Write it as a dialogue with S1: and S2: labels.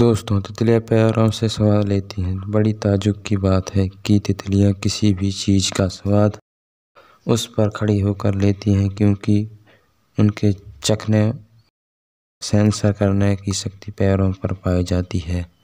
S1: दोस्तों तितलियाँ पैरों से स्वाद लेती हैं बड़ी ताजुब की बात है कि तितलियाँ किसी भी चीज़ का स्वाद उस पर खड़ी होकर लेती हैं क्योंकि उनके चखने सेंसर करने की शक्ति पैरों पर पाई जाती है